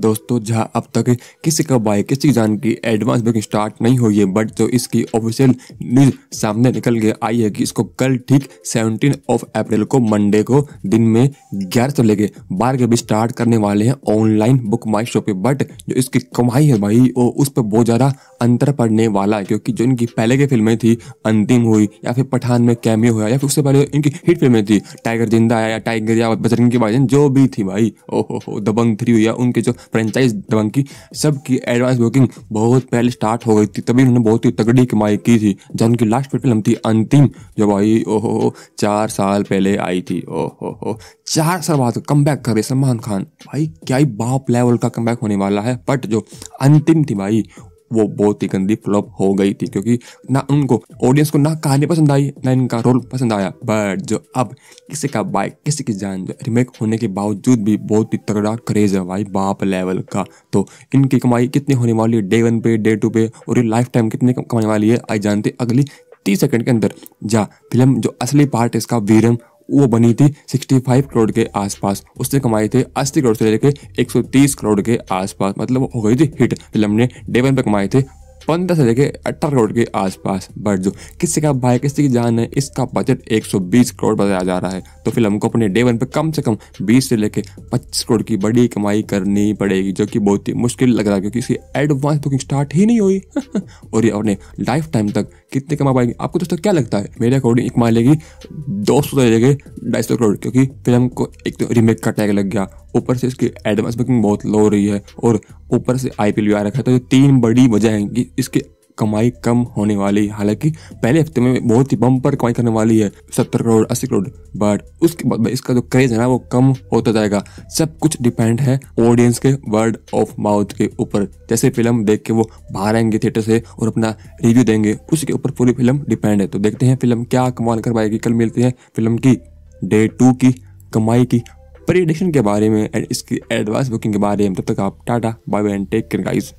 दोस्तों जहां अब तक किसी का बाइक किसी जान की एडवांस बुकिंग स्टार्ट नहीं हुई है बट तो इसकी ऑफिशियल न्यूज सामने निकल के आई है कि इसको कल ठीक सेवनटीन ऑफ अप्रैल को मंडे को दिन में ग्यारह सौ लेके बारह के बीच स्टार्ट करने वाले हैं ऑनलाइन बुक माई शो पे बट जो इसकी कमाई है भाई वो उस पर बहुत ज़्यादा अंतर पड़ने वाला है क्योंकि जो इनकी पहले की फिल्में थी अंतिम हुई या फिर पठान में कैमियो हुआ या फिर उससे पहले इनकी हिट फिल्में थी टाइगर जिंदा आया या टाइगर या बजरंग की भाईजन जो भी थी भाई ओहो हो दबंग थ्री हुई या उनके जो फ्रेंचाइज दबंग की सबकी एडवांस बुकिंग बहुत पहले स्टार्ट हो गई थी तभी उन्होंने बहुत ही तगड़ी कमाई की थी जब उनकी लास्ट फिल्म थी अंतिम जो भाई ओहो चार साल पहले आई थी ओहो हो चार साल बाद कम बैक करे सलमान खान भाई क्या ही बाप लेवल का कम होने वाला है बट जो अंतिम थी भाई वो बहुत ही गंदी फ्लॉप हो गई थी क्योंकि ना उनको ऑडियंस को ना कहानी पसंद आई ना इनका रोल पसंद आया बट जो अब किसी का बाइक किसी की जान जो रिमेक होने के बावजूद भी बहुत ही तगड़ा क्रेज है भाई बाप लेवल का तो इनकी कमाई कितनी होने वाली है डे वन पे डे टू पे और ये लाइफ टाइम कितनी कमाने वाली है आई जानते अगली तीस सेकंड के अंदर जा फिल्म जो असली पार्ट है इसका वीरम वो बनी थी 65 करोड़ के आसपास उसने कमाए थे 80 करोड़ से लेकर 130 करोड़ के आसपास मतलब हो गई थी हिट फिल्म ने डे वन पर कमाए थे पंद्रह से लेकर अट्ठारह करोड़ के आसपास बट जो किसी का भाई किसी की जान है इसका बजट 120 करोड़ बताया जा रहा है तो फिल्म को अपने डे वन पर कम से कम 20 से लेकर 25 करोड़ की बड़ी कमाई करनी पड़ेगी जो कि बहुत ही मुश्किल लग रहा है क्योंकि इसकी एडवांस बुकिंग स्टार्ट ही नहीं हुई और ये अपने लाइफ टाइम तक कितने कमा पाएगी आपको दोस्तों क्या लगता है मेरे अकॉर्डिंग एक मान लेगी दो सौ जगह तो ढाई सौ करोड़ क्योंकि फिल्म को एक तो रीमेक का टैग लग गया ऊपर से इसकी एडवांस बुकिंग बहुत लो हो रही है और ऊपर से आई भी आ रखा है तो ये तीन बड़ी वजह है कि इसके कमाई कम होने वाली हालांकि पहले हफ्ते में बहुत ही बम्पर कमाई करने वाली है सत्तर करोड़ अस्सी करोड़ बट उसके बाद इसका जो क्रेज है ना वो कम होता जाएगा सब कुछ डिपेंड है ऑडियंस के वर्ड ऑफ माउथ के ऊपर जैसे फिल्म देख के वो बाहर आएंगे थिएटर से और अपना रिव्यू देंगे उसके ऊपर पूरी फिल्म डिपेंड है तो देखते हैं फिल्म क्या कमाल कर पाएगी कल मिलती है फिल्म की डे टू की कमाई की प्रिडिक्शन के बारे में एंड इसकी एडवांस बुकिंग के बारे में तब तक आप tata bye bye and take care guys